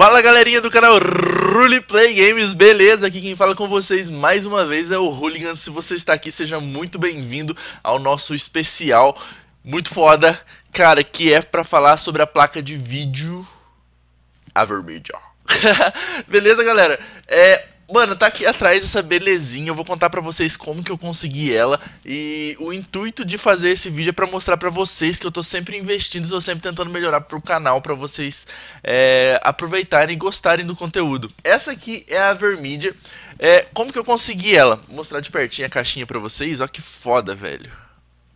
Fala galerinha do canal Roleplay Games, beleza? Aqui quem fala com vocês mais uma vez é o Hooligan. Se você está aqui, seja muito bem-vindo ao nosso especial muito foda, cara, que é para falar sobre a placa de vídeo Avermedia. beleza, galera? É, Mano, tá aqui atrás essa belezinha. Eu vou contar para vocês como que eu consegui ela. E o intuito de fazer esse vídeo é pra mostrar para vocês que eu tô sempre investindo, tô sempre tentando melhorar pro canal, para vocês é, aproveitarem e gostarem do conteúdo. Essa aqui é a Vermídia. É, como que eu consegui ela? Vou mostrar de pertinho a caixinha para vocês. Ó que foda, velho.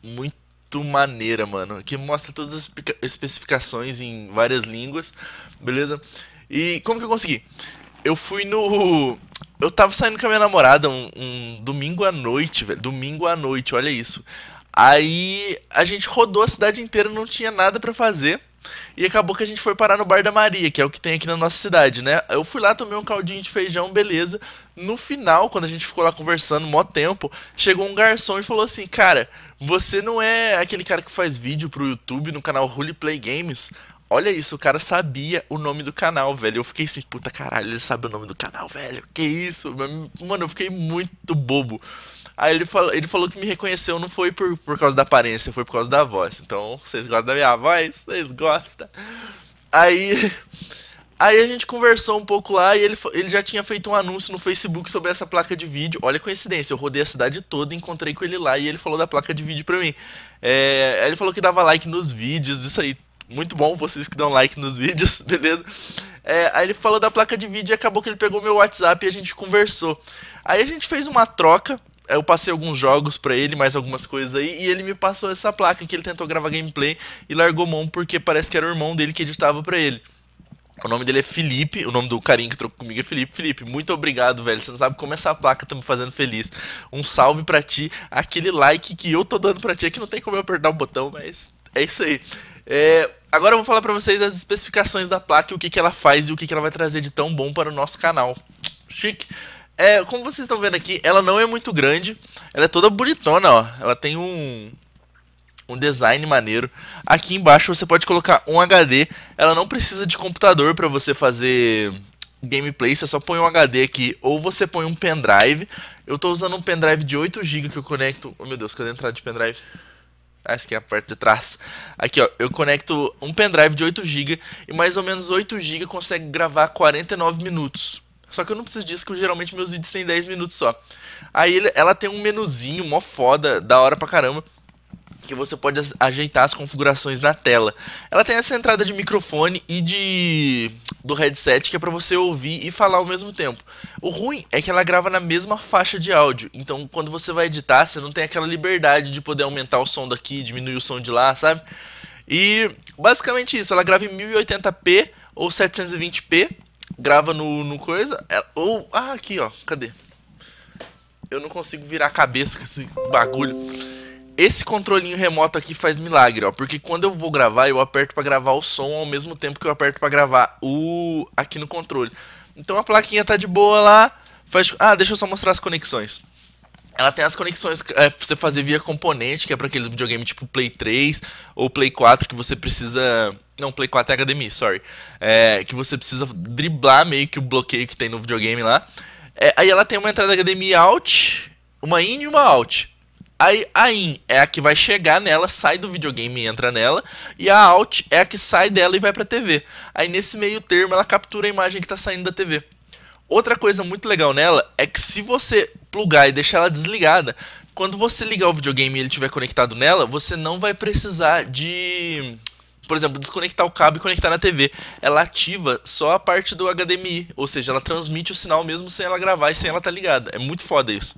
Muito maneira, mano. Que mostra todas as especificações em várias línguas, beleza? E como que eu consegui? Eu fui no. Eu tava saindo com a minha namorada um, um domingo à noite, velho. Domingo à noite, olha isso. Aí a gente rodou a cidade inteira, não tinha nada para fazer. E acabou que a gente foi parar no Bar da Maria, que é o que tem aqui na nossa cidade, né? Eu fui lá, tomei um caldinho de feijão, beleza. No final, quando a gente ficou lá conversando mó tempo, chegou um garçom e falou assim: Cara, você não é aquele cara que faz vídeo pro YouTube no canal Holy Play Games? Olha isso, o cara sabia o nome do canal, velho. Eu fiquei assim, puta caralho, ele sabe o nome do canal, velho. Que isso? Mano, eu fiquei muito bobo. Aí ele falou, ele falou que me reconheceu não foi por, por causa da aparência, foi por causa da voz. Então, vocês gostam da minha voz? Vocês gostam? Aí. Aí a gente conversou um pouco lá e ele, ele já tinha feito um anúncio no Facebook sobre essa placa de vídeo. Olha a coincidência, eu rodei a cidade toda, encontrei com ele lá e ele falou da placa de vídeo pra mim. É, aí ele falou que dava like nos vídeos, isso aí muito bom, vocês que dão like nos vídeos, beleza? É, aí ele falou da placa de vídeo e acabou que ele pegou meu WhatsApp e a gente conversou. Aí a gente fez uma troca, eu passei alguns jogos para ele, mais algumas coisas aí, e ele me passou essa placa que ele tentou gravar gameplay e largou mão porque parece que era o irmão dele que editava para ele. O nome dele é Felipe, o nome do carinho que trocou comigo é Felipe. Felipe, muito obrigado, velho. Você não sabe como essa placa tá me fazendo feliz. Um salve pra ti, aquele like que eu tô dando pra ti, é que não tem como eu apertar o botão, mas é isso aí. É, agora eu vou falar para vocês as especificações da placa, o que, que ela faz e o que, que ela vai trazer de tão bom para o nosso canal. Chique! É, como vocês estão vendo aqui, ela não é muito grande, ela é toda bonitona, ó. Ela tem um, um design maneiro. Aqui embaixo você pode colocar um HD, ela não precisa de computador para você fazer gameplay, você só põe um HD aqui ou você põe um pendrive. Eu estou usando um pendrive de 8GB que eu conecto... Oh meu Deus, cadê a entrada de pendrive? Acho que é a parte de trás. Aqui, ó, eu conecto um pendrive de 8GB e mais ou menos 8GB consegue gravar 49 minutos. Só que eu não preciso disso, porque geralmente meus vídeos têm 10 minutos só. Aí ela tem um menuzinho mó foda, da hora pra caramba, que você pode ajeitar as configurações na tela. Ela tem essa entrada de microfone e de do headset que é para você ouvir e falar ao mesmo tempo. O ruim é que ela grava na mesma faixa de áudio, então quando você vai editar, você não tem aquela liberdade de poder aumentar o som daqui, diminuir o som de lá, sabe? E basicamente isso, ela grava em 1080p ou 720p, grava no, no coisa, ela, é, ou ah, aqui, ó, cadê? Eu não consigo virar a cabeça com esse bagulho. Esse controlinho remoto aqui faz milagre, ó, porque quando eu vou gravar, eu aperto para gravar o som ao mesmo tempo que eu aperto para gravar o aqui no controle. Então a plaquinha tá de boa lá, faz... Ah, deixa eu só mostrar as conexões. Ela tem as conexões é, pra você fazer via componente, que é para aqueles videogame tipo Play 3 ou Play 4 que você precisa. Não, Play 4 é HDMI, sorry. É, que você precisa driblar meio que o bloqueio que tem no videogame lá. É, aí ela tem uma entrada HDMI out, uma in e uma out. Aí a in é a que vai chegar nela, sai do videogame e entra nela, e a out é a que sai dela e vai pra TV. Aí nesse meio termo ela captura a imagem que tá saindo da TV. Outra coisa muito legal nela é que se você plugar e deixar ela desligada, quando você ligar o videogame e ele estiver conectado nela, você não vai precisar de por exemplo, desconectar o cabo e conectar na TV. Ela ativa só a parte do HDMI, ou seja, ela transmite o sinal mesmo sem ela gravar e sem ela estar tá ligada. É muito foda isso.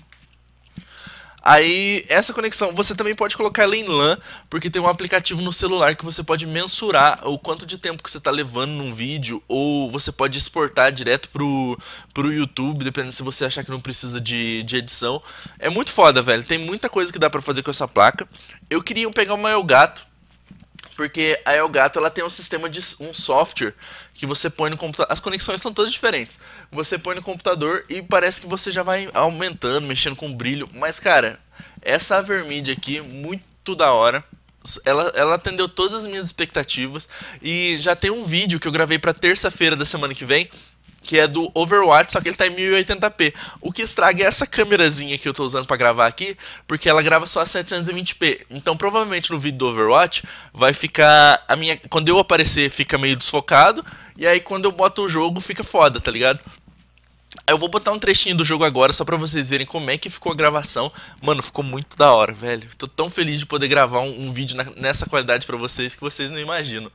Aí, essa conexão, você também pode colocar ela em LAN, porque tem um aplicativo no celular que você pode mensurar o quanto de tempo que você está levando num vídeo, ou você pode exportar direto pro, pro YouTube, dependendo se você achar que não precisa de, de edição. É muito foda, velho. Tem muita coisa que dá para fazer com essa placa. Eu queria pegar uma Elgato, porque a Elgato ela tem um sistema de um software que você põe no computador. As conexões são todas diferentes. Você põe no computador e parece que você já vai aumentando, mexendo com brilho. Mas, cara, essa Vermid aqui, muito da hora. Ela, ela atendeu todas as minhas expectativas. E já tem um vídeo que eu gravei para terça-feira da semana que vem que é do Overwatch, só que ele tá em 1080p. O que estraga é essa câmerazinha que eu tô usando para gravar aqui, porque ela grava só a 720p. Então provavelmente no vídeo do Overwatch vai ficar a minha quando eu aparecer fica meio desfocado e aí quando eu boto o jogo fica foda, tá ligado? Eu vou botar um trechinho do jogo agora só pra vocês verem como é que ficou a gravação. Mano, ficou muito da hora, velho. Tô tão feliz de poder gravar um, um vídeo na, nessa qualidade pra vocês que vocês não imaginam.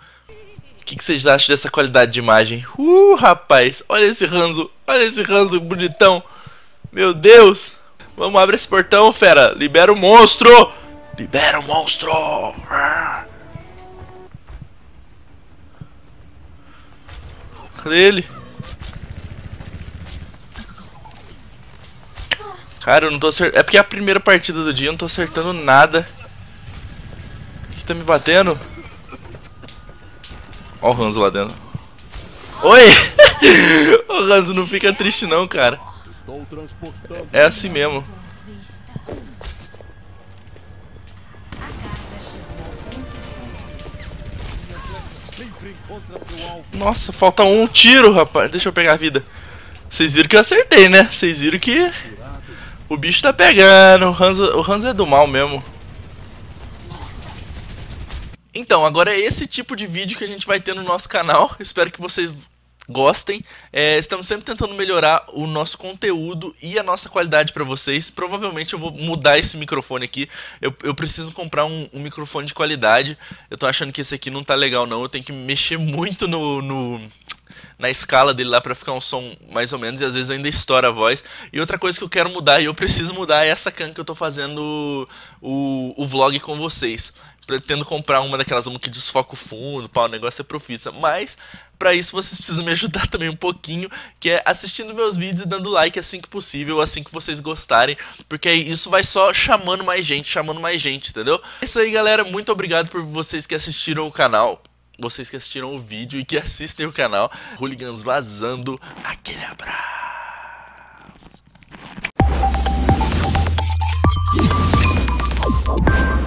O que, que, vocês acham dessa qualidade de imagem? Uh, rapaz, olha esse Ranzo, olha esse Ranzo bonitão. Meu Deus. Vamos, abrir esse portão, fera. Libera o monstro. Libera o monstro. Cadê ele? Cara, eu não tô acertando. É porque é a primeira partida do dia, eu não tô acertando nada. O que, que tá me batendo? Ó o Hanzo lá dentro. Oi! o Hanzo não fica triste não, cara. É assim mesmo. Nossa, falta um tiro, rapaz. Deixa eu pegar a vida. Vocês viram que eu acertei, né? Vocês viram que o bicho tá pegando. O Hanzo, o Hanzo é do mal mesmo. Então, agora é esse tipo de vídeo que a gente vai ter no nosso canal. Espero que vocês gostem. É, estamos sempre tentando melhorar o nosso conteúdo e a nossa qualidade para vocês. Provavelmente eu vou mudar esse microfone aqui. Eu, eu preciso comprar um, um, microfone de qualidade. Eu tô achando que esse aqui não tá legal não. Eu tenho que mexer muito no, no na escala dele lá para ficar um som mais ou menos e às vezes ainda estoura a voz. E outra coisa que eu quero mudar e eu preciso mudar é essa can que eu tô fazendo o, o vlog com vocês pretendo comprar uma daquelas uma que desfoca o fundo, pá, o negócio é profissa. Mas, para isso, vocês precisam me ajudar também um pouquinho, que é assistindo meus vídeos e dando like assim que possível, assim que vocês gostarem, porque isso vai só chamando mais gente, chamando mais gente, entendeu? É isso aí, galera. Muito obrigado por vocês que assistiram o canal. Vocês que assistiram o vídeo e que assistem o canal. Hooligans vazando. Aquele abraço. you